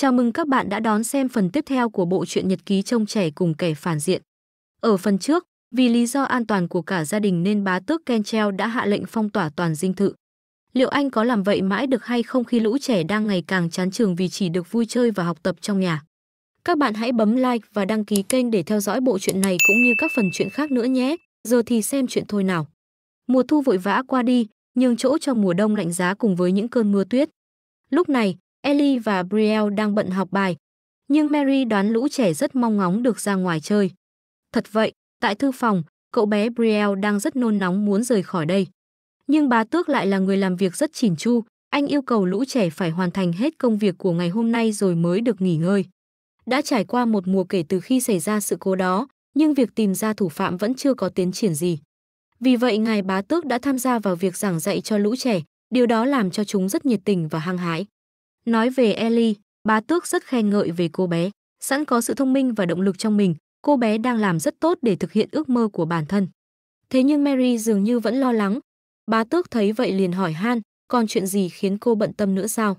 Chào mừng các bạn đã đón xem phần tiếp theo của bộ truyện Nhật ký trông trẻ cùng kẻ phản diện. Ở phần trước, vì lý do an toàn của cả gia đình nên bá tước Kenchel đã hạ lệnh phong tỏa toàn dinh thự. Liệu anh có làm vậy mãi được hay không khi lũ trẻ đang ngày càng chán trường vì chỉ được vui chơi và học tập trong nhà? Các bạn hãy bấm like và đăng ký kênh để theo dõi bộ truyện này cũng như các phần truyện khác nữa nhé. Giờ thì xem chuyện thôi nào. Mùa thu vội vã qua đi, nhường chỗ cho mùa đông lạnh giá cùng với những cơn mưa tuyết. Lúc này, Ellie và Brielle đang bận học bài, nhưng Mary đoán lũ trẻ rất mong ngóng được ra ngoài chơi. Thật vậy, tại thư phòng, cậu bé Brielle đang rất nôn nóng muốn rời khỏi đây. Nhưng bà Tước lại là người làm việc rất chỉn chu, anh yêu cầu lũ trẻ phải hoàn thành hết công việc của ngày hôm nay rồi mới được nghỉ ngơi. Đã trải qua một mùa kể từ khi xảy ra sự cố đó, nhưng việc tìm ra thủ phạm vẫn chưa có tiến triển gì. Vì vậy ngài bá tước đã tham gia vào việc giảng dạy cho lũ trẻ, điều đó làm cho chúng rất nhiệt tình và hăng hái. Nói về Ellie, bá tước rất khen ngợi về cô bé. Sẵn có sự thông minh và động lực trong mình, cô bé đang làm rất tốt để thực hiện ước mơ của bản thân. Thế nhưng Mary dường như vẫn lo lắng. Bá tước thấy vậy liền hỏi Han, còn chuyện gì khiến cô bận tâm nữa sao?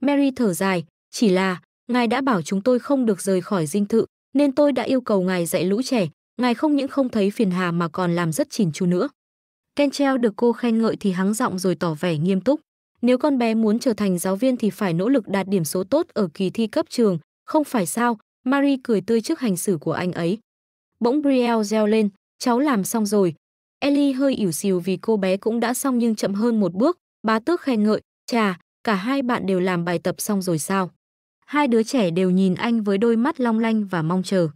Mary thở dài, chỉ là, ngài đã bảo chúng tôi không được rời khỏi dinh thự, nên tôi đã yêu cầu ngài dạy lũ trẻ, ngài không những không thấy phiền hà mà còn làm rất chỉn chu nữa. Kenchel được cô khen ngợi thì hắng giọng rồi tỏ vẻ nghiêm túc. Nếu con bé muốn trở thành giáo viên thì phải nỗ lực đạt điểm số tốt ở kỳ thi cấp trường, không phải sao? Marie cười tươi trước hành xử của anh ấy. Bỗng Brielle reo lên, cháu làm xong rồi. Ellie hơi ỉu xìu vì cô bé cũng đã xong nhưng chậm hơn một bước, bá tước khen ngợi, chà, cả hai bạn đều làm bài tập xong rồi sao? Hai đứa trẻ đều nhìn anh với đôi mắt long lanh và mong chờ.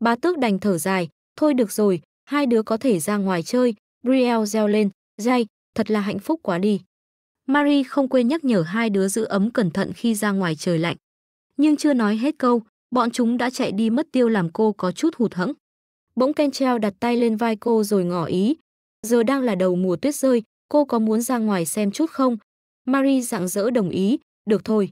Bá tước đành thở dài, thôi được rồi, hai đứa có thể ra ngoài chơi, Brielle reo lên, dây, thật là hạnh phúc quá đi. Marie không quên nhắc nhở hai đứa giữ ấm cẩn thận khi ra ngoài trời lạnh. Nhưng chưa nói hết câu, bọn chúng đã chạy đi mất tiêu làm cô có chút hụt hẫng. Bỗng Kentrell đặt tay lên vai cô rồi ngỏ ý. Giờ đang là đầu mùa tuyết rơi, cô có muốn ra ngoài xem chút không? Marie rạng rỡ đồng ý, được thôi.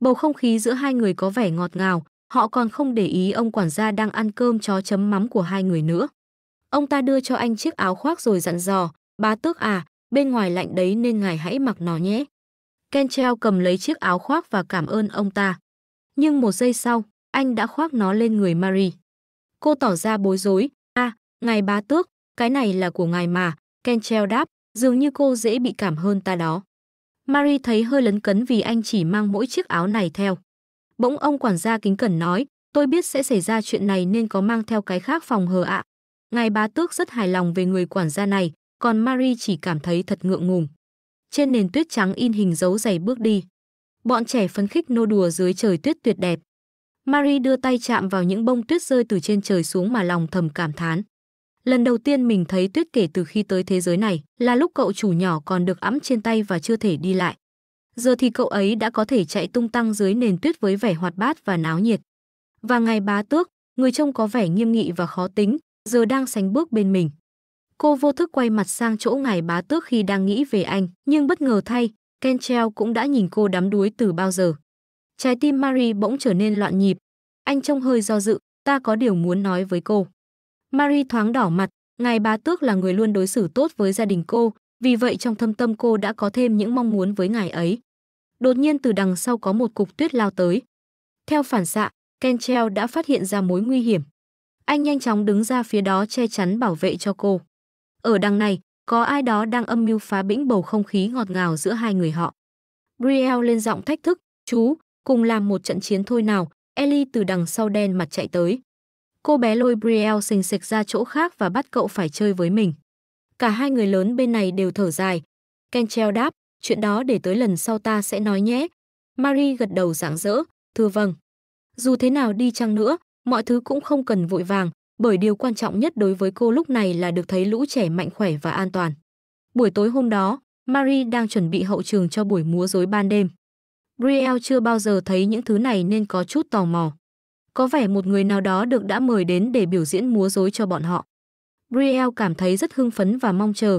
Bầu không khí giữa hai người có vẻ ngọt ngào, họ còn không để ý ông quản gia đang ăn cơm chó chấm mắm của hai người nữa. Ông ta đưa cho anh chiếc áo khoác rồi dặn dò, bá tước à, bên ngoài lạnh đấy nên ngài hãy mặc nó nhé. Kenchel cầm lấy chiếc áo khoác và cảm ơn ông ta. Nhưng một giây sau, anh đã khoác nó lên người Marie. Cô tỏ ra bối rối. a à, ngài bá tước, cái này là của ngài mà. Kenchel đáp, dường như cô dễ bị cảm hơn ta đó. Marie thấy hơi lấn cấn vì anh chỉ mang mỗi chiếc áo này theo. Bỗng ông quản gia kính cẩn nói, tôi biết sẽ xảy ra chuyện này nên có mang theo cái khác phòng hờ ạ. À. Ngài bá tước rất hài lòng về người quản gia này, còn Marie chỉ cảm thấy thật ngượng ngùng. Trên nền tuyết trắng in hình dấu giày bước đi. Bọn trẻ phấn khích nô đùa dưới trời tuyết tuyệt đẹp. Marie đưa tay chạm vào những bông tuyết rơi từ trên trời xuống mà lòng thầm cảm thán. Lần đầu tiên mình thấy tuyết kể từ khi tới thế giới này là lúc cậu chủ nhỏ còn được ẵm trên tay và chưa thể đi lại. Giờ thì cậu ấy đã có thể chạy tung tăng dưới nền tuyết với vẻ hoạt bát và náo nhiệt. Và ngày bá tước, người trông có vẻ nghiêm nghị và khó tính, giờ đang sánh bước bên mình. Cô vô thức quay mặt sang chỗ ngài bá tước khi đang nghĩ về anh, nhưng bất ngờ thay, Kenchel cũng đã nhìn cô đắm đuối từ bao giờ. Trái tim Marie bỗng trở nên loạn nhịp. Anh trông hơi do dự, ta có điều muốn nói với cô. Marie thoáng đỏ mặt, ngài bá tước là người luôn đối xử tốt với gia đình cô, vì vậy trong thâm tâm cô đã có thêm những mong muốn với ngài ấy. Đột nhiên từ đằng sau có một cục tuyết lao tới. Theo phản xạ, Kenchel đã phát hiện ra mối nguy hiểm. Anh nhanh chóng đứng ra phía đó che chắn bảo vệ cho cô. Ở đằng này, có ai đó đang âm mưu phá bĩnh bầu không khí ngọt ngào giữa hai người họ. Brielle lên giọng thách thức, chú, cùng làm một trận chiến thôi nào, Ellie từ đằng sau đen mặt chạy tới. Cô bé lôi Brielle xình xịch ra chỗ khác và bắt cậu phải chơi với mình. Cả hai người lớn bên này đều thở dài. Kenchel đáp, chuyện đó để tới lần sau ta sẽ nói nhé. Marie gật đầu rạng rỡ, thưa vâng. Dù thế nào đi chăng nữa, mọi thứ cũng không cần vội vàng, bởi điều quan trọng nhất đối với cô lúc này là được thấy lũ trẻ mạnh khỏe và an toàn. Buổi tối hôm đó, Marie đang chuẩn bị hậu trường cho buổi múa rối ban đêm. Brielle chưa bao giờ thấy những thứ này nên có chút tò mò. Có vẻ một người nào đó được đã mời đến để biểu diễn múa rối cho bọn họ. Brielle cảm thấy rất hưng phấn và mong chờ.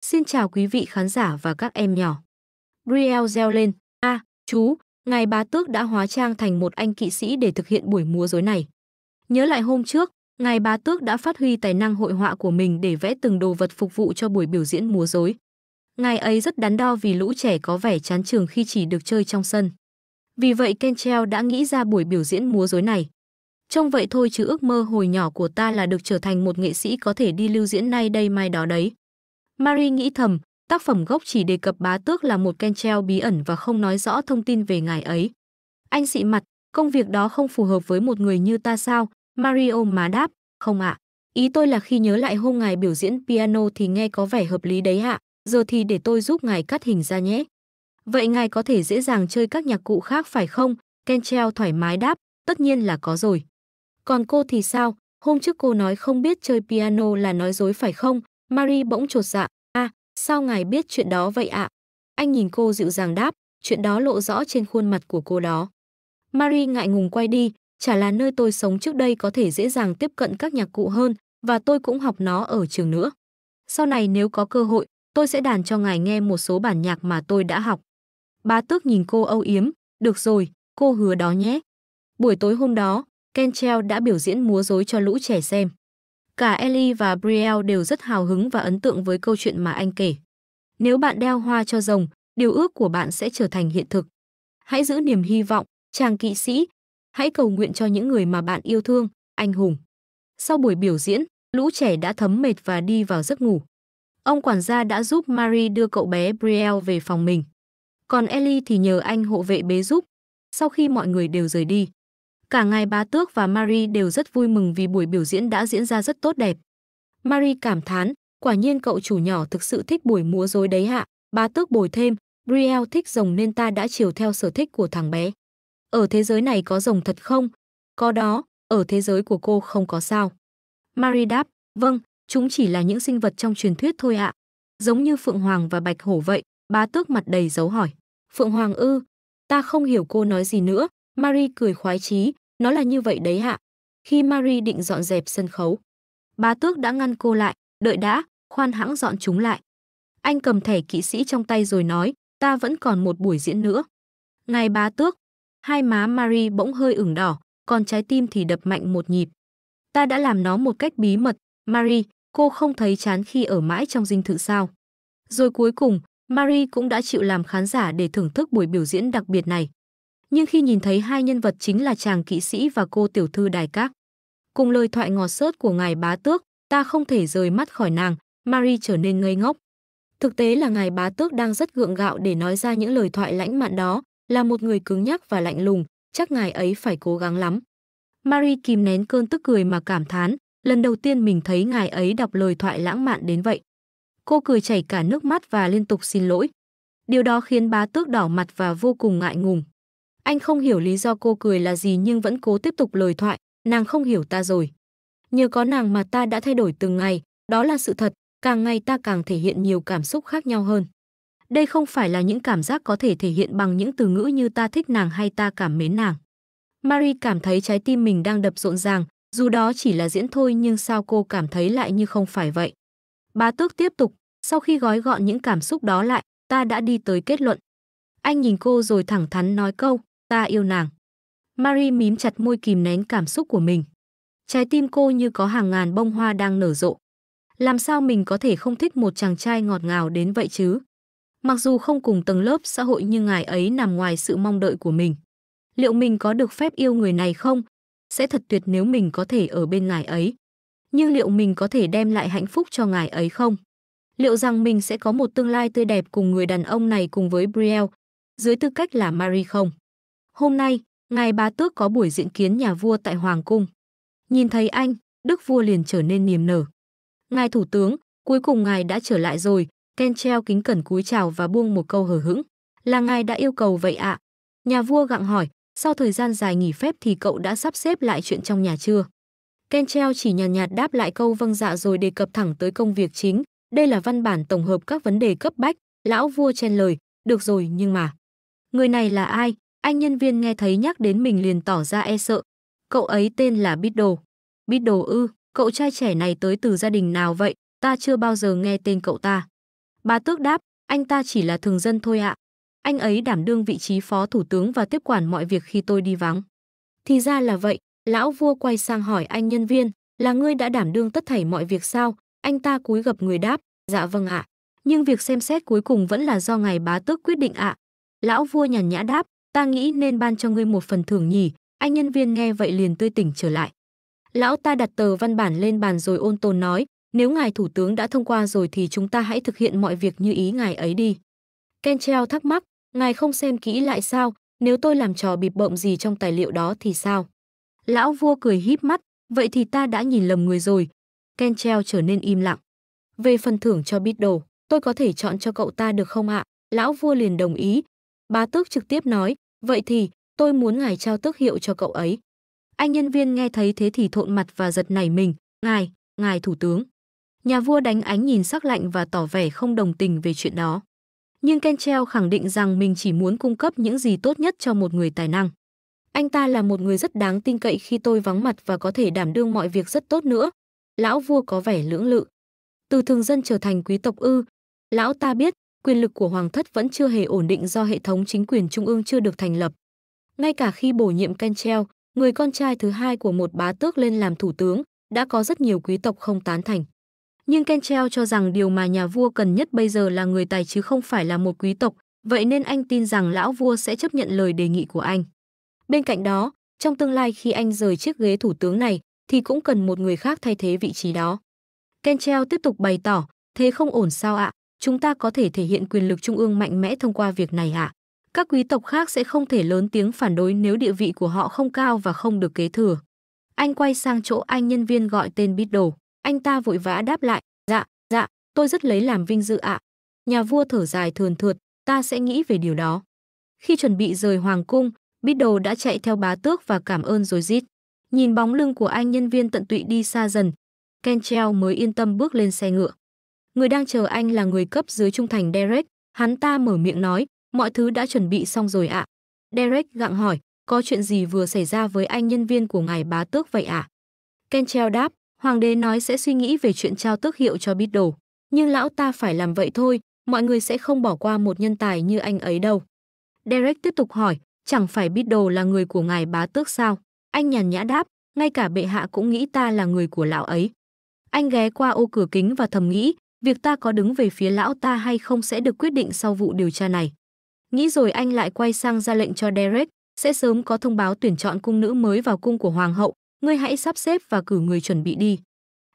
Xin chào quý vị khán giả và các em nhỏ. Brielle reo lên, a, à, chú, ngài bá tước đã hóa trang thành một anh kỵ sĩ để thực hiện buổi múa rối này. Nhớ lại hôm trước, Ngài Bá Tước đã phát huy tài năng hội họa của mình để vẽ từng đồ vật phục vụ cho buổi biểu diễn múa rối. Ngài ấy rất đắn đo vì lũ trẻ có vẻ chán trường khi chỉ được chơi trong sân. Vì vậy Kentrell đã nghĩ ra buổi biểu diễn múa rối này. Trông vậy thôi chứ ước mơ hồi nhỏ của ta là được trở thành một nghệ sĩ có thể đi lưu diễn nay đây mai đó đấy. Marie nghĩ thầm, tác phẩm gốc chỉ đề cập bá tước là một Kentrell bí ẩn và không nói rõ thông tin về ngài ấy. Anh xị mặt, công việc đó không phù hợp với một người như ta sao, Mario má đáp, không ạ. Ý tôi là khi nhớ lại hôm ngài biểu diễn piano thì nghe có vẻ hợp lý đấy ạ, giờ thì để tôi giúp ngài cắt hình ra nhé. Vậy ngài có thể dễ dàng chơi các nhạc cụ khác phải không? Ken treo thoải mái đáp, tất nhiên là có rồi. Còn cô thì sao? Hôm trước cô nói không biết chơi piano là nói dối phải không? Marie bỗng trột dạ, à, sao ngài biết chuyện đó vậy ạ? Anh nhìn cô dịu dàng đáp, chuyện đó lộ rõ trên khuôn mặt của cô đó. Marie ngại ngùng quay đi, chả là nơi tôi sống trước đây có thể dễ dàng tiếp cận các nhạc cụ hơn và tôi cũng học nó ở trường nữa. Sau này nếu có cơ hội, tôi sẽ đàn cho ngài nghe một số bản nhạc mà tôi đã học. Bá tước nhìn cô âu yếm, được rồi, cô hứa đó nhé. Buổi tối hôm đó, ken Kenchel đã biểu diễn múa rối cho lũ trẻ xem. Cả Ellie và Brielle đều rất hào hứng và ấn tượng với câu chuyện mà anh kể. Nếu bạn đeo hoa cho rồng, điều ước của bạn sẽ trở thành hiện thực. Hãy giữ niềm hy vọng, chàng kỵ sĩ, hãy cầu nguyện cho những người mà bạn yêu thương, anh hùng. Sau buổi biểu diễn, lũ trẻ đã thấm mệt và đi vào giấc ngủ. Ông quản gia đã giúp Marie đưa cậu bé Brielle về phòng mình. Còn Ellie thì nhờ anh hộ vệ bế giúp. Sau khi mọi người đều rời đi, cả ngài bá tước và Marie đều rất vui mừng vì buổi biểu diễn đã diễn ra rất tốt đẹp. Marie cảm thán, quả nhiên cậu chủ nhỏ thực sự thích buổi múa rối đấy hạ, bá tước bồi thêm, Brielle thích rồng nên ta đã chiều theo sở thích của thằng bé ở thế giới này có rồng thật không? Có đó, ở thế giới của cô không có sao. Mary đáp, vâng, chúng chỉ là những sinh vật trong truyền thuyết thôi ạ. Giống như Phượng Hoàng và Bạch Hổ vậy, bá tước mặt đầy dấu hỏi. Phượng Hoàng ư, ta không hiểu cô nói gì nữa, Mary cười khoái chí, nó là như vậy đấy hạ. Khi Mary định dọn dẹp sân khấu, bá tước đã ngăn cô lại, đợi đã, khoan hãng dọn chúng lại. Anh cầm thẻ kỵ sĩ trong tay rồi nói, ta vẫn còn một buổi diễn nữa. Ngài bá tước, hai má Marie bỗng hơi ửng đỏ, còn trái tim thì đập mạnh một nhịp. Ta đã làm nó một cách bí mật, Marie, cô không thấy chán khi ở mãi trong dinh thự sao. Rồi cuối cùng, Marie cũng đã chịu làm khán giả để thưởng thức buổi biểu diễn đặc biệt này. Nhưng khi nhìn thấy hai nhân vật chính là chàng kỵ sĩ và cô tiểu thư đài các, cùng lời thoại ngọt sớt của ngài bá tước, ta không thể rời mắt khỏi nàng, Marie trở nên ngây ngốc. Thực tế là ngài bá tước đang rất gượng gạo để nói ra những lời thoại lãnh mạn đó, là một người cứng nhắc và lạnh lùng, chắc ngài ấy phải cố gắng lắm. Marie kìm nén cơn tức cười mà cảm thán, lần đầu tiên mình thấy ngài ấy đọc lời thoại lãng mạn đến vậy. Cô cười chảy cả nước mắt và liên tục xin lỗi. Điều đó khiến bá tước đỏ mặt và vô cùng ngại ngùng. Anh không hiểu lý do cô cười là gì nhưng vẫn cố tiếp tục lời thoại, nàng không hiểu ta rồi. Nhờ có nàng mà ta đã thay đổi từng ngày, đó là sự thật, càng ngày ta càng thể hiện nhiều cảm xúc khác nhau hơn. Đây không phải là những cảm giác có thể thể hiện bằng những từ ngữ như ta thích nàng hay ta cảm mến nàng. Mary cảm thấy trái tim mình đang đập rộn ràng, dù đó chỉ là diễn thôi nhưng sao cô cảm thấy lại như không phải vậy. Bá tước tiếp tục, sau khi gói gọn những cảm xúc đó lại, ta đã đi tới kết luận. Anh nhìn cô rồi thẳng thắn nói câu, ta yêu nàng. Mary mím chặt môi kìm nén cảm xúc của mình. Trái tim cô như có hàng ngàn bông hoa đang nở rộ. Làm sao mình có thể không thích một chàng trai ngọt ngào đến vậy chứ? Mặc dù không cùng tầng lớp xã hội nhưng ngài ấy nằm ngoài sự mong đợi của mình. Liệu mình có được phép yêu người này không? Sẽ thật tuyệt nếu mình có thể ở bên ngài ấy. Nhưng liệu mình có thể đem lại hạnh phúc cho ngài ấy không? Liệu rằng mình sẽ có một tương lai tươi đẹp cùng người đàn ông này cùng với Brielle, dưới tư cách là Marie không? Hôm nay, ngài bá tước có buổi diễn kiến nhà vua tại Hoàng Cung. Nhìn thấy anh, đức vua liền trở nên niềm nở. Ngài thủ tướng, cuối cùng ngài đã trở lại rồi, Ken treo kính cẩn cúi chào và buông một câu hờ hững. Là ngài đã yêu cầu vậy ạ. Nhà vua gặng hỏi, sau thời gian dài nghỉ phép thì cậu đã sắp xếp lại chuyện trong nhà chưa? Ken treo chỉ nhàn nhạt, nhạt đáp lại câu vâng dạ rồi đề cập thẳng tới công việc chính. Đây là văn bản tổng hợp các vấn đề cấp bách. Lão vua chen lời, được rồi nhưng mà. Người này là ai? Anh nhân viên nghe thấy nhắc đến mình liền tỏ ra e sợ. Cậu ấy tên là Biddle. Biddle ư, cậu trai trẻ này tới từ gia đình nào vậy? Ta chưa bao giờ nghe tên cậu ta. Bà Tước đáp, anh ta chỉ là thường dân thôi ạ. Anh ấy đảm đương vị trí phó thủ tướng và tiếp quản mọi việc khi tôi đi vắng. Thì ra là vậy, lão vua quay sang hỏi anh nhân viên, là ngươi đã đảm đương tất thảy mọi việc sao? Anh ta cúi gập người đáp, dạ vâng ạ. Nhưng việc xem xét cuối cùng vẫn là do ngài bá tước quyết định ạ. Lão vua nhàn nhã đáp, ta nghĩ nên ban cho ngươi một phần thưởng nhỉ. Anh nhân viên nghe vậy liền tươi tỉnh trở lại. Lão ta đặt tờ văn bản lên bàn rồi ôn tồn nói, nếu ngài thủ tướng đã thông qua rồi thì chúng ta hãy thực hiện mọi việc như ý ngài ấy đi. Kenchel thắc mắc, ngài không xem kỹ lại sao, nếu tôi làm trò bịp bợm gì trong tài liệu đó thì sao? Lão vua cười híp mắt, vậy thì ta đã nhìn lầm người rồi. Kenchel trở nên im lặng. Về phần thưởng cho đồ, tôi có thể chọn cho cậu ta được không ạ? Lão vua liền đồng ý. Bá tước trực tiếp nói, vậy thì, tôi muốn ngài trao tước hiệu cho cậu ấy. Anh nhân viên nghe thấy thế thì thộn mặt và giật nảy mình. Ngài, ngài thủ tướng. Nhà vua đánh ánh nhìn sắc lạnh và tỏ vẻ không đồng tình về chuyện đó. Nhưng Kenchel khẳng định rằng mình chỉ muốn cung cấp những gì tốt nhất cho một người tài năng. Anh ta là một người rất đáng tin cậy khi tôi vắng mặt và có thể đảm đương mọi việc rất tốt nữa. Lão vua có vẻ lưỡng lự. Từ thường dân trở thành quý tộc ư. Lão ta biết, quyền lực của hoàng thất vẫn chưa hề ổn định do hệ thống chính quyền trung ương chưa được thành lập. Ngay cả khi bổ nhiệm Kenchel, người con trai thứ hai của một bá tước lên làm thủ tướng, đã có rất nhiều quý tộc không tán thành. Nhưng Kenchel cho rằng điều mà nhà vua cần nhất bây giờ là người tài chứ không phải là một quý tộc, vậy nên anh tin rằng lão vua sẽ chấp nhận lời đề nghị của anh. Bên cạnh đó, trong tương lai khi anh rời chiếc ghế thủ tướng này thì cũng cần một người khác thay thế vị trí đó. Kenchel tiếp tục bày tỏ, thế không ổn sao ạ, chúng ta có thể thể hiện quyền lực trung ương mạnh mẽ thông qua việc này ạ. À? Các quý tộc khác sẽ không thể lớn tiếng phản đối nếu địa vị của họ không cao và không được kế thừa. Anh quay sang chỗ anh nhân viên gọi tên Biddle. Anh ta vội vã đáp lại, dạ, dạ, tôi rất lấy làm vinh dự ạ. Nhà vua thở dài thườn thượt, ta sẽ nghĩ về điều đó. Khi chuẩn bị rời hoàng cung, Biddle đã chạy theo bá tước và cảm ơn rồi rít. Nhìn bóng lưng của anh nhân viên tận tụy đi xa dần, Kenchel mới yên tâm bước lên xe ngựa. Người đang chờ anh là người cấp dưới trung thành Derek, hắn ta mở miệng nói, mọi thứ đã chuẩn bị xong rồi ạ. Derek gặng hỏi, có chuyện gì vừa xảy ra với anh nhân viên của ngài bá tước vậy ạ? À? Kenchel đáp, Hoàng đế nói sẽ suy nghĩ về chuyện trao tước hiệu cho Bít Đồ, nhưng lão ta phải làm vậy thôi, mọi người sẽ không bỏ qua một nhân tài như anh ấy đâu. Derek tiếp tục hỏi, chẳng phải Bít Đồ là người của ngài bá tước sao? Anh nhàn nhã đáp, ngay cả bệ hạ cũng nghĩ ta là người của lão ấy. Anh ghé qua ô cửa kính và thầm nghĩ, việc ta có đứng về phía lão ta hay không sẽ được quyết định sau vụ điều tra này. Nghĩ rồi anh lại quay sang ra lệnh cho Derek, sẽ sớm có thông báo tuyển chọn cung nữ mới vào cung của hoàng hậu, ngươi hãy sắp xếp và cử người chuẩn bị đi.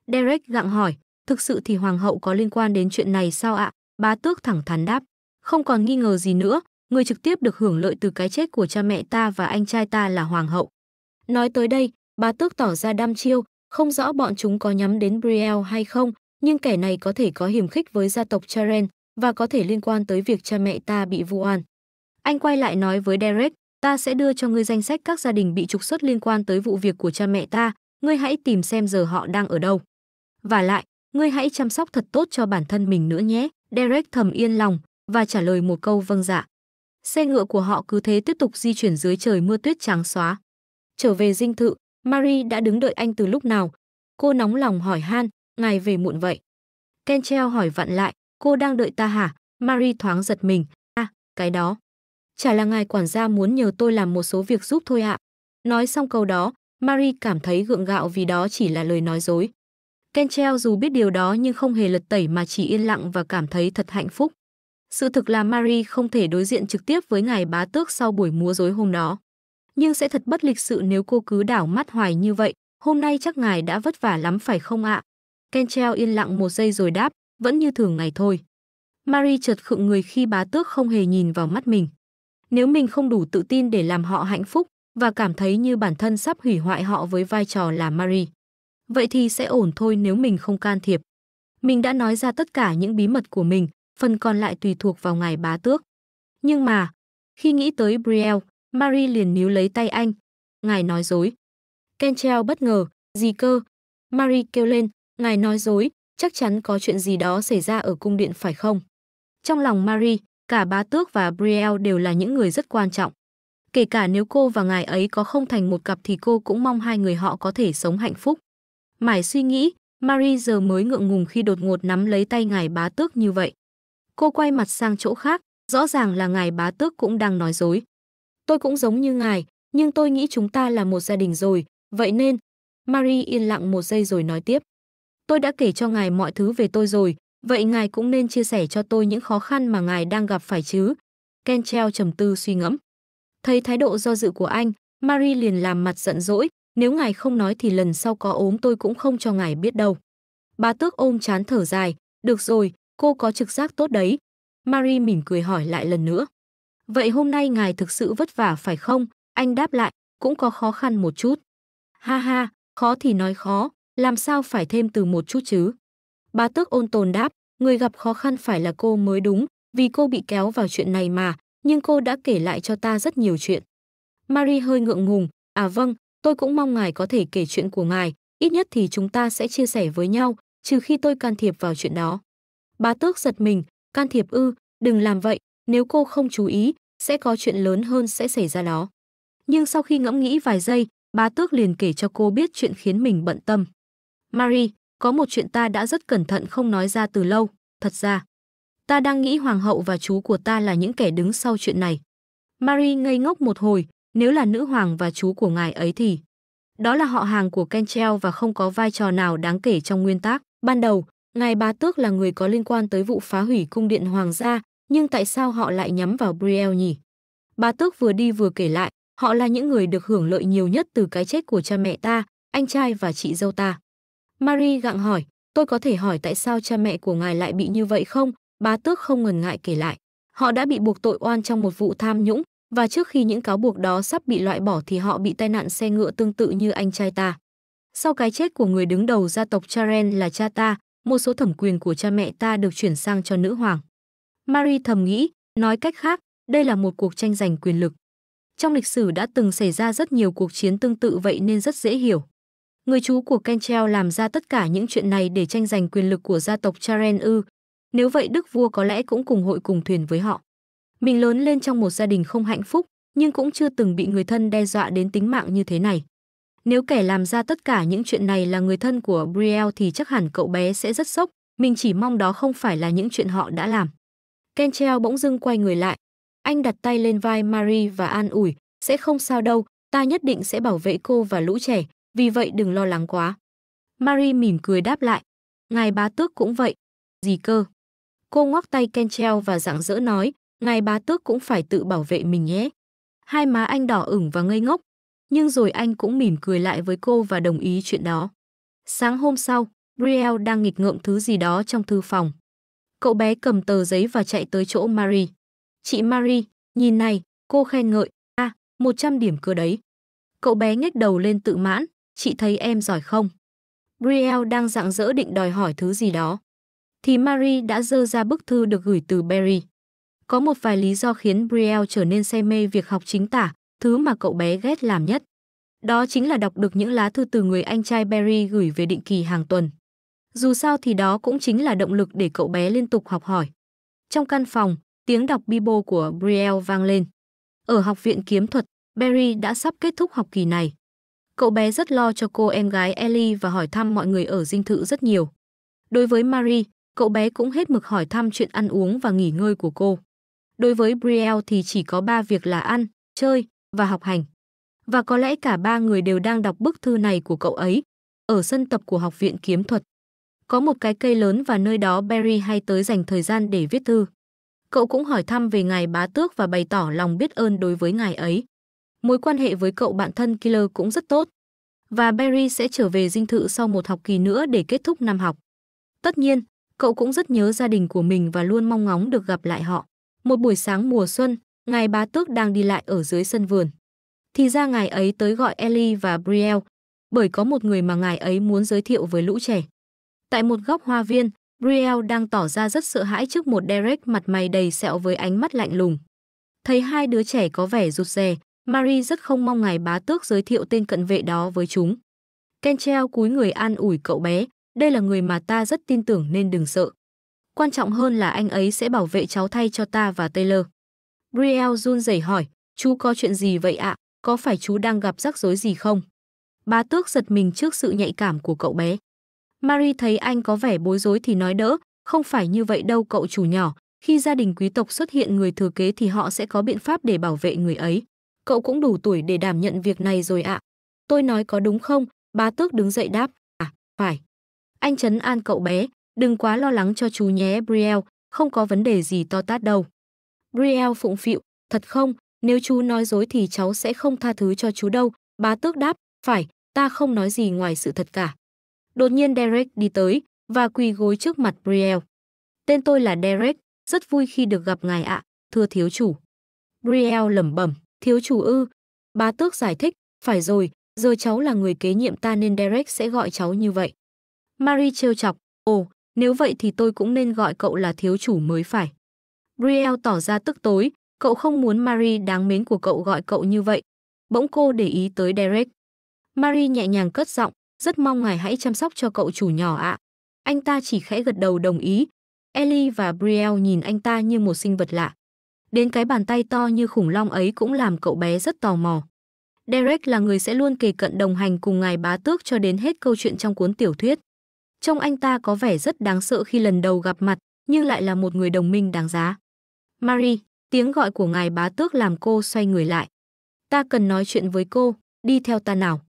Derek gặng hỏi, thực sự thì hoàng hậu có liên quan đến chuyện này sao ạ? Bá tước thẳng thắn đáp, không còn nghi ngờ gì nữa, người trực tiếp được hưởng lợi từ cái chết của cha mẹ ta và anh trai ta là hoàng hậu. Nói tới đây, bá tước tỏ ra đam chiêu, không rõ bọn chúng có nhắm đến Brielle hay không, nhưng kẻ này có thể có hiểm khích với gia tộc Charen và có thể liên quan tới việc cha mẹ ta bị vu oan. Anh quay lại nói với Derek, ta sẽ đưa cho ngươi danh sách các gia đình bị trục xuất liên quan tới vụ việc của cha mẹ ta, ngươi hãy tìm xem giờ họ đang ở đâu. Và lại, ngươi hãy chăm sóc thật tốt cho bản thân mình nữa nhé, Derek thầm yên lòng và trả lời một câu vâng dạ. Xe ngựa của họ cứ thế tiếp tục di chuyển dưới trời mưa tuyết trắng xóa. Trở về dinh thự, Marie đã đứng đợi anh từ lúc nào. Cô nóng lòng hỏi Han, ngài về muộn vậy. Kenchel hỏi vặn lại, cô đang đợi ta hả? Marie thoáng giật mình, à, cái đó chả là ngài quản gia muốn nhờ tôi làm một số việc giúp thôi ạ. Nói xong câu đó, Marie cảm thấy gượng gạo vì đó chỉ là lời nói dối. Kenchel dù biết điều đó nhưng không hề lật tẩy mà chỉ yên lặng và cảm thấy thật hạnh phúc. Sự thực là Marie không thể đối diện trực tiếp với ngài bá tước sau buổi múa rối hôm đó. Nhưng sẽ thật bất lịch sự nếu cô cứ đảo mắt hoài như vậy, hôm nay chắc ngài đã vất vả lắm phải không ạ? À? Kenchel yên lặng một giây rồi đáp, vẫn như thường ngày thôi. Marie chợt khựng người khi bá tước không hề nhìn vào mắt mình nếu mình không đủ tự tin để làm họ hạnh phúc và cảm thấy như bản thân sắp hủy hoại họ với vai trò là Marie. Vậy thì sẽ ổn thôi nếu mình không can thiệp. Mình đã nói ra tất cả những bí mật của mình, phần còn lại tùy thuộc vào ngài bá tước. Nhưng mà, khi nghĩ tới Brielle, Marie liền níu lấy tay anh. Ngài nói dối. Kenchel bất ngờ, gì cơ? Marie kêu lên, ngài nói dối, chắc chắn có chuyện gì đó xảy ra ở cung điện phải không? Trong lòng Marie, cả bá tước và Brielle đều là những người rất quan trọng. Kể cả nếu cô và ngài ấy có không thành một cặp thì cô cũng mong hai người họ có thể sống hạnh phúc. Mải suy nghĩ, Marie giờ mới ngượng ngùng khi đột ngột nắm lấy tay ngài bá tước như vậy. Cô quay mặt sang chỗ khác, rõ ràng là ngài bá tước cũng đang nói dối. Tôi cũng giống như ngài, nhưng tôi nghĩ chúng ta là một gia đình rồi, vậy nên... Marie yên lặng một giây rồi nói tiếp. Tôi đã kể cho ngài mọi thứ về tôi rồi, Vậy ngài cũng nên chia sẻ cho tôi những khó khăn mà ngài đang gặp phải chứ? Kentrell trầm tư suy ngẫm. Thấy thái độ do dự của anh, Marie liền làm mặt giận dỗi, nếu ngài không nói thì lần sau có ốm tôi cũng không cho ngài biết đâu. Bà tước ôm chán thở dài, được rồi, cô có trực giác tốt đấy. Marie mỉm cười hỏi lại lần nữa. Vậy hôm nay ngài thực sự vất vả phải không? Anh đáp lại, cũng có khó khăn một chút. Ha ha, khó thì nói khó, làm sao phải thêm từ một chút chứ? Bá tước ôn tồn đáp, người gặp khó khăn phải là cô mới đúng, vì cô bị kéo vào chuyện này mà, nhưng cô đã kể lại cho ta rất nhiều chuyện. Marie hơi ngượng ngùng, à vâng, tôi cũng mong ngài có thể kể chuyện của ngài, ít nhất thì chúng ta sẽ chia sẻ với nhau, trừ khi tôi can thiệp vào chuyện đó. Bá tước giật mình, can thiệp ư, đừng làm vậy, nếu cô không chú ý, sẽ có chuyện lớn hơn sẽ xảy ra đó. Nhưng sau khi ngẫm nghĩ vài giây, bá tước liền kể cho cô biết chuyện khiến mình bận tâm. Marie, có một chuyện ta đã rất cẩn thận không nói ra từ lâu, thật ra. Ta đang nghĩ hoàng hậu và chú của ta là những kẻ đứng sau chuyện này. Marie ngây ngốc một hồi, nếu là nữ hoàng và chú của ngài ấy thì... Đó là họ hàng của Kenchel và không có vai trò nào đáng kể trong nguyên tắc. Ban đầu, ngài bá tước là người có liên quan tới vụ phá hủy cung điện hoàng gia, nhưng tại sao họ lại nhắm vào Brielle nhỉ? Bá tước vừa đi vừa kể lại, họ là những người được hưởng lợi nhiều nhất từ cái chết của cha mẹ ta, anh trai và chị dâu ta. Marie gặng hỏi, tôi có thể hỏi tại sao cha mẹ của ngài lại bị như vậy không? Bá tước không ngần ngại kể lại. Họ đã bị buộc tội oan trong một vụ tham nhũng, và trước khi những cáo buộc đó sắp bị loại bỏ thì họ bị tai nạn xe ngựa tương tự như anh trai ta. Sau cái chết của người đứng đầu gia tộc Charen là cha ta, một số thẩm quyền của cha mẹ ta được chuyển sang cho nữ hoàng. Marie thầm nghĩ, nói cách khác, đây là một cuộc tranh giành quyền lực. Trong lịch sử đã từng xảy ra rất nhiều cuộc chiến tương tự vậy nên rất dễ hiểu. Người chú của Kenchel làm ra tất cả những chuyện này để tranh giành quyền lực của gia tộc Charen ư. Nếu vậy đức vua có lẽ cũng cùng hội cùng thuyền với họ. Mình lớn lên trong một gia đình không hạnh phúc, nhưng cũng chưa từng bị người thân đe dọa đến tính mạng như thế này. Nếu kẻ làm ra tất cả những chuyện này là người thân của Brielle thì chắc hẳn cậu bé sẽ rất sốc, mình chỉ mong đó không phải là những chuyện họ đã làm. Kenchel bỗng dưng quay người lại. Anh đặt tay lên vai Marie và an ủi, sẽ không sao đâu, ta nhất định sẽ bảo vệ cô và lũ trẻ, vì vậy đừng lo lắng quá. Marie mỉm cười đáp lại, ngài bá tước cũng vậy. Gì cơ? Cô ngoắc tay ken Kenchel và rạng rỡ nói, ngài bá tước cũng phải tự bảo vệ mình nhé. Hai má anh đỏ ửng và ngây ngốc, nhưng rồi anh cũng mỉm cười lại với cô và đồng ý chuyện đó. Sáng hôm sau, Brielle đang nghịch ngợm thứ gì đó trong thư phòng. Cậu bé cầm tờ giấy và chạy tới chỗ Marie. Chị Marie, nhìn này, cô khen ngợi, a, à, 100 điểm cơ đấy. Cậu bé nhếch đầu lên tự mãn, chị thấy em giỏi không? Brielle đang dạng dỡ định đòi hỏi thứ gì đó. Thì Marie đã dơ ra bức thư được gửi từ Barry. Có một vài lý do khiến Brielle trở nên say mê việc học chính tả, thứ mà cậu bé ghét làm nhất. Đó chính là đọc được những lá thư từ người anh trai Barry gửi về định kỳ hàng tuần. Dù sao thì đó cũng chính là động lực để cậu bé liên tục học hỏi. Trong căn phòng, tiếng đọc Bible của Brielle vang lên. Ở học viện kiếm thuật, Barry đã sắp kết thúc học kỳ này. Cậu bé rất lo cho cô em gái Ellie và hỏi thăm mọi người ở dinh thự rất nhiều. Đối với Marie, cậu bé cũng hết mực hỏi thăm chuyện ăn uống và nghỉ ngơi của cô. Đối với Brielle thì chỉ có ba việc là ăn, chơi và học hành. Và có lẽ cả ba người đều đang đọc bức thư này của cậu ấy ở sân tập của học viện kiếm thuật. Có một cái cây lớn và nơi đó Barry hay tới dành thời gian để viết thư. Cậu cũng hỏi thăm về ngài bá tước và bày tỏ lòng biết ơn đối với ngài ấy mối quan hệ với cậu bạn thân Killer cũng rất tốt. Và Barry sẽ trở về dinh thự sau một học kỳ nữa để kết thúc năm học. Tất nhiên, cậu cũng rất nhớ gia đình của mình và luôn mong ngóng được gặp lại họ. Một buổi sáng mùa xuân, ngài bá tước đang đi lại ở dưới sân vườn. Thì ra ngài ấy tới gọi Ellie và Brielle, bởi có một người mà ngài ấy muốn giới thiệu với lũ trẻ. Tại một góc hoa viên, Brielle đang tỏ ra rất sợ hãi trước một Derek mặt mày đầy sẹo với ánh mắt lạnh lùng. Thấy hai đứa trẻ có vẻ rụt rè, Marie rất không mong ngài bá tước giới thiệu tên cận vệ đó với chúng. Kenchel cúi người an ủi cậu bé, đây là người mà ta rất tin tưởng nên đừng sợ. Quan trọng hơn là anh ấy sẽ bảo vệ cháu thay cho ta và Taylor. Brielle run rẩy hỏi, chú có chuyện gì vậy ạ, có phải chú đang gặp rắc rối gì không? Bá tước giật mình trước sự nhạy cảm của cậu bé. Marie thấy anh có vẻ bối rối thì nói đỡ, không phải như vậy đâu cậu chủ nhỏ, khi gia đình quý tộc xuất hiện người thừa kế thì họ sẽ có biện pháp để bảo vệ người ấy cậu cũng đủ tuổi để đảm nhận việc này rồi ạ. Tôi nói có đúng không? Bá tước đứng dậy đáp, à, phải. Anh trấn an cậu bé, đừng quá lo lắng cho chú nhé Briel, không có vấn đề gì to tát đâu. Briel phụng phịu, thật không, nếu chú nói dối thì cháu sẽ không tha thứ cho chú đâu. Bá tước đáp, phải, ta không nói gì ngoài sự thật cả. Đột nhiên Derek đi tới và quỳ gối trước mặt Briel. Tên tôi là Derek, rất vui khi được gặp ngài ạ, thưa thiếu chủ. Briel lẩm bẩm. Thiếu chủ ư? Bá tước giải thích, phải rồi, giờ cháu là người kế nhiệm ta nên Derek sẽ gọi cháu như vậy. Marie trêu chọc, ồ, nếu vậy thì tôi cũng nên gọi cậu là thiếu chủ mới phải. Brielle tỏ ra tức tối, cậu không muốn Marie đáng mến của cậu gọi cậu như vậy. Bỗng cô để ý tới Derek. Marie nhẹ nhàng cất giọng, rất mong ngài hãy chăm sóc cho cậu chủ nhỏ ạ. Anh ta chỉ khẽ gật đầu đồng ý. Ellie và Brielle nhìn anh ta như một sinh vật lạ. Đến cái bàn tay to như khủng long ấy cũng làm cậu bé rất tò mò. Derek là người sẽ luôn kề cận đồng hành cùng ngài bá tước cho đến hết câu chuyện trong cuốn tiểu thuyết. Trông anh ta có vẻ rất đáng sợ khi lần đầu gặp mặt, nhưng lại là một người đồng minh đáng giá. Marie, tiếng gọi của ngài bá tước làm cô xoay người lại. Ta cần nói chuyện với cô, đi theo ta nào.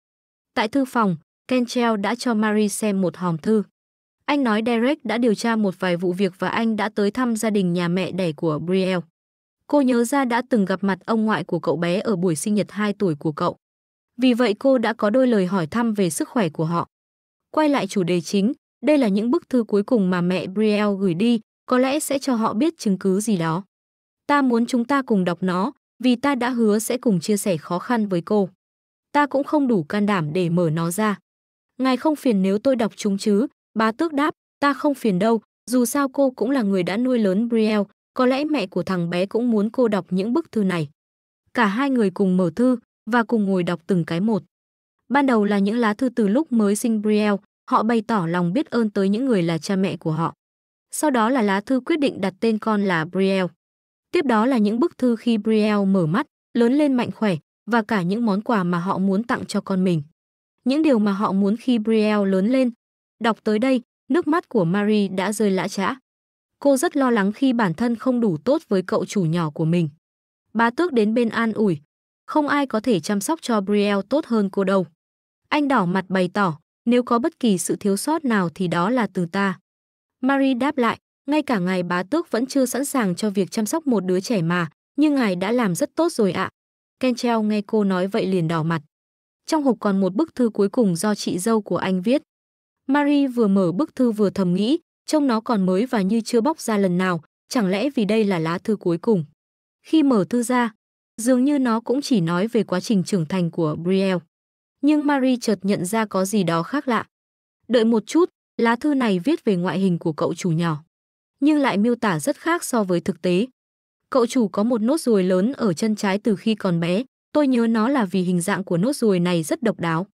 Tại thư phòng, Kenchel đã cho Marie xem một hòm thư. Anh nói Derek đã điều tra một vài vụ việc và anh đã tới thăm gia đình nhà mẹ đẻ của Brielle. Cô nhớ ra đã từng gặp mặt ông ngoại của cậu bé ở buổi sinh nhật 2 tuổi của cậu. Vì vậy cô đã có đôi lời hỏi thăm về sức khỏe của họ. Quay lại chủ đề chính, đây là những bức thư cuối cùng mà mẹ Brielle gửi đi, có lẽ sẽ cho họ biết chứng cứ gì đó. Ta muốn chúng ta cùng đọc nó, vì ta đã hứa sẽ cùng chia sẻ khó khăn với cô. Ta cũng không đủ can đảm để mở nó ra. Ngài không phiền nếu tôi đọc chúng chứ, bá tước đáp, ta không phiền đâu, dù sao cô cũng là người đã nuôi lớn Brielle, có lẽ mẹ của thằng bé cũng muốn cô đọc những bức thư này. Cả hai người cùng mở thư và cùng ngồi đọc từng cái một. Ban đầu là những lá thư từ lúc mới sinh Brielle, họ bày tỏ lòng biết ơn tới những người là cha mẹ của họ. Sau đó là lá thư quyết định đặt tên con là Brielle. Tiếp đó là những bức thư khi Brielle mở mắt, lớn lên mạnh khỏe và cả những món quà mà họ muốn tặng cho con mình. Những điều mà họ muốn khi Brielle lớn lên. Đọc tới đây, nước mắt của Marie đã rơi lã trã Cô rất lo lắng khi bản thân không đủ tốt với cậu chủ nhỏ của mình. Bà tước đến bên an ủi. Không ai có thể chăm sóc cho Brielle tốt hơn cô đâu. Anh đỏ mặt bày tỏ, nếu có bất kỳ sự thiếu sót nào thì đó là từ ta. Marie đáp lại, ngay cả ngài bá tước vẫn chưa sẵn sàng cho việc chăm sóc một đứa trẻ mà, nhưng ngài đã làm rất tốt rồi ạ. À. Kenchel nghe cô nói vậy liền đỏ mặt. Trong hộp còn một bức thư cuối cùng do chị dâu của anh viết. Marie vừa mở bức thư vừa thầm nghĩ, trông nó còn mới và như chưa bóc ra lần nào, chẳng lẽ vì đây là lá thư cuối cùng. Khi mở thư ra, dường như nó cũng chỉ nói về quá trình trưởng thành của Brielle. Nhưng Marie chợt nhận ra có gì đó khác lạ. Đợi một chút, lá thư này viết về ngoại hình của cậu chủ nhỏ, nhưng lại miêu tả rất khác so với thực tế. Cậu chủ có một nốt ruồi lớn ở chân trái từ khi còn bé, tôi nhớ nó là vì hình dạng của nốt ruồi này rất độc đáo.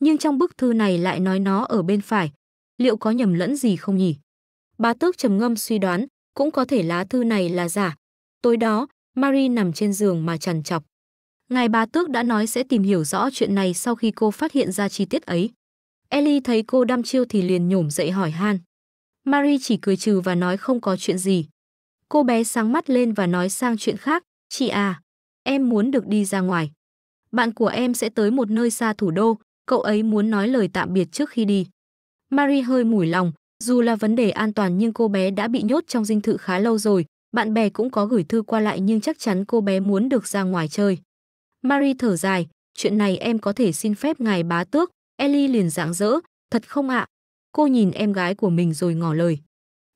Nhưng trong bức thư này lại nói nó ở bên phải, liệu có nhầm lẫn gì không nhỉ? Bà tước trầm ngâm suy đoán, cũng có thể lá thư này là giả. Tối đó, Marie nằm trên giường mà trằn trọc. Ngài bà tước đã nói sẽ tìm hiểu rõ chuyện này sau khi cô phát hiện ra chi tiết ấy. Ellie thấy cô đăm chiêu thì liền nhổm dậy hỏi han. Marie chỉ cười trừ và nói không có chuyện gì. Cô bé sáng mắt lên và nói sang chuyện khác, chị à, em muốn được đi ra ngoài. Bạn của em sẽ tới một nơi xa thủ đô, cậu ấy muốn nói lời tạm biệt trước khi đi. Marie hơi mủi lòng, dù là vấn đề an toàn nhưng cô bé đã bị nhốt trong dinh thự khá lâu rồi, bạn bè cũng có gửi thư qua lại nhưng chắc chắn cô bé muốn được ra ngoài chơi. Marie thở dài, chuyện này em có thể xin phép ngài bá tước, Ellie liền dạng dỡ, thật không ạ? Cô nhìn em gái của mình rồi ngỏ lời.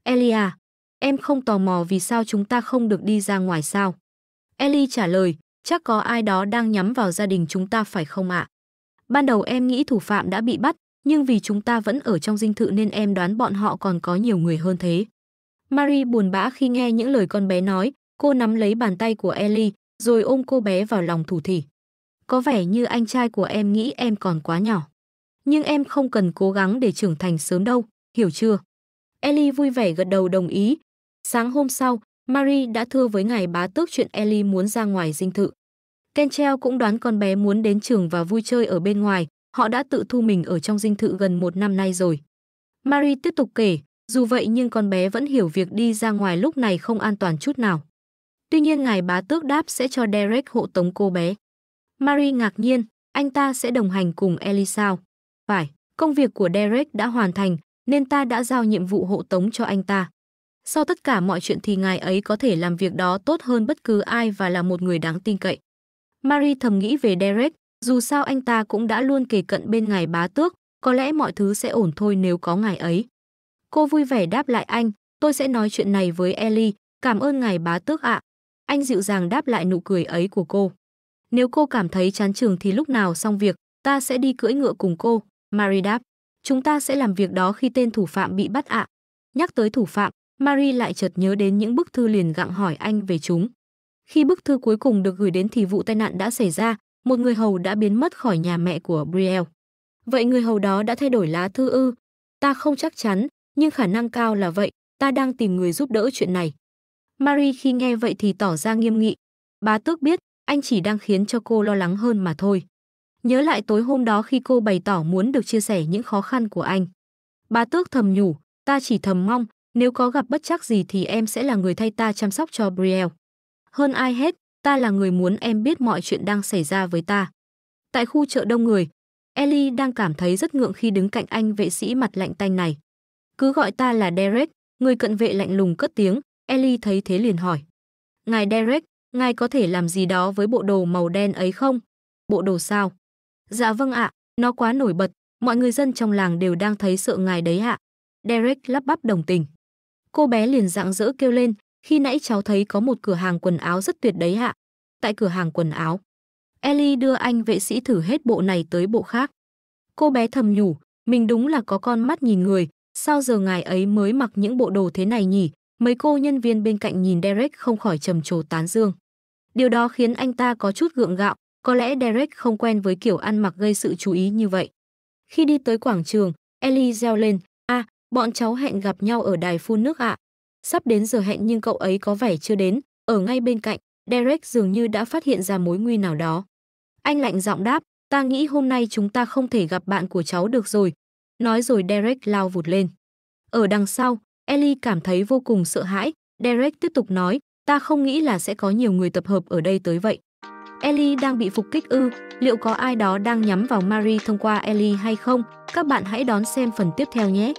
Ellie à, em không tò mò vì sao chúng ta không được đi ra ngoài sao? Ellie trả lời, chắc có ai đó đang nhắm vào gia đình chúng ta phải không ạ? Ban đầu em nghĩ thủ phạm đã bị bắt, nhưng vì chúng ta vẫn ở trong dinh thự nên em đoán bọn họ còn có nhiều người hơn thế. Marie buồn bã khi nghe những lời con bé nói, cô nắm lấy bàn tay của Ellie, rồi ôm cô bé vào lòng thủ thỉ. Có vẻ như anh trai của em nghĩ em còn quá nhỏ. Nhưng em không cần cố gắng để trưởng thành sớm đâu, hiểu chưa? Ellie vui vẻ gật đầu đồng ý. Sáng hôm sau, Marie đã thưa với ngài bá tước chuyện Ellie muốn ra ngoài dinh thự. Kenchel cũng đoán con bé muốn đến trường và vui chơi ở bên ngoài, họ đã tự thu mình ở trong dinh thự gần một năm nay rồi. Mary tiếp tục kể, dù vậy nhưng con bé vẫn hiểu việc đi ra ngoài lúc này không an toàn chút nào. Tuy nhiên ngài bá tước đáp sẽ cho Derek hộ tống cô bé. Mary ngạc nhiên, anh ta sẽ đồng hành cùng Ellie sao? Phải, công việc của Derek đã hoàn thành, nên ta đã giao nhiệm vụ hộ tống cho anh ta. Sau tất cả mọi chuyện thì ngài ấy có thể làm việc đó tốt hơn bất cứ ai và là một người đáng tin cậy. Mary thầm nghĩ về Derek, dù sao anh ta cũng đã luôn kề cận bên ngài bá tước, có lẽ mọi thứ sẽ ổn thôi nếu có ngài ấy. Cô vui vẻ đáp lại anh, tôi sẽ nói chuyện này với Ellie, cảm ơn ngài bá tước ạ. Anh dịu dàng đáp lại nụ cười ấy của cô. Nếu cô cảm thấy chán trường thì lúc nào xong việc, ta sẽ đi cưỡi ngựa cùng cô, Mary đáp. Chúng ta sẽ làm việc đó khi tên thủ phạm bị bắt ạ. Nhắc tới thủ phạm, Mary lại chợt nhớ đến những bức thư liền gặng hỏi anh về chúng. Khi bức thư cuối cùng được gửi đến thì vụ tai nạn đã xảy ra, một người hầu đã biến mất khỏi nhà mẹ của Brielle. Vậy người hầu đó đã thay đổi lá thư ư? Ta không chắc chắn, nhưng khả năng cao là vậy, ta đang tìm người giúp đỡ chuyện này. Marie khi nghe vậy thì tỏ ra nghiêm nghị. Bá tước biết, anh chỉ đang khiến cho cô lo lắng hơn mà thôi. Nhớ lại tối hôm đó khi cô bày tỏ muốn được chia sẻ những khó khăn của anh. Bá tước thầm nhủ, ta chỉ thầm mong, nếu có gặp bất chắc gì thì em sẽ là người thay ta chăm sóc cho Brielle. Hơn ai hết, Ta là người muốn em biết mọi chuyện đang xảy ra với ta. Tại khu chợ đông người, Ellie đang cảm thấy rất ngượng khi đứng cạnh anh vệ sĩ mặt lạnh tanh này. Cứ gọi ta là Derek, người cận vệ lạnh lùng cất tiếng, Ellie thấy thế liền hỏi. Ngài Derek, ngài có thể làm gì đó với bộ đồ màu đen ấy không? Bộ đồ sao? Dạ vâng ạ, nó quá nổi bật, mọi người dân trong làng đều đang thấy sợ ngài đấy ạ. Derek lắp bắp đồng tình. Cô bé liền dạng dỡ kêu lên, khi nãy cháu thấy có một cửa hàng quần áo rất tuyệt đấy hạ. Tại cửa hàng quần áo, Ellie đưa anh vệ sĩ thử hết bộ này tới bộ khác. Cô bé thầm nhủ, mình đúng là có con mắt nhìn người, sao giờ ngài ấy mới mặc những bộ đồ thế này nhỉ? Mấy cô nhân viên bên cạnh nhìn Derek không khỏi trầm trồ tán dương. Điều đó khiến anh ta có chút gượng gạo, có lẽ Derek không quen với kiểu ăn mặc gây sự chú ý như vậy. Khi đi tới quảng trường, Ellie reo lên, a, à, bọn cháu hẹn gặp nhau ở đài phun nước ạ, à, Sắp đến giờ hẹn nhưng cậu ấy có vẻ chưa đến, ở ngay bên cạnh, Derek dường như đã phát hiện ra mối nguy nào đó. Anh lạnh giọng đáp, ta nghĩ hôm nay chúng ta không thể gặp bạn của cháu được rồi. Nói rồi Derek lao vụt lên. Ở đằng sau, Ellie cảm thấy vô cùng sợ hãi. Derek tiếp tục nói, ta không nghĩ là sẽ có nhiều người tập hợp ở đây tới vậy. Ellie đang bị phục kích ư, liệu có ai đó đang nhắm vào Marie thông qua Ellie hay không? Các bạn hãy đón xem phần tiếp theo nhé!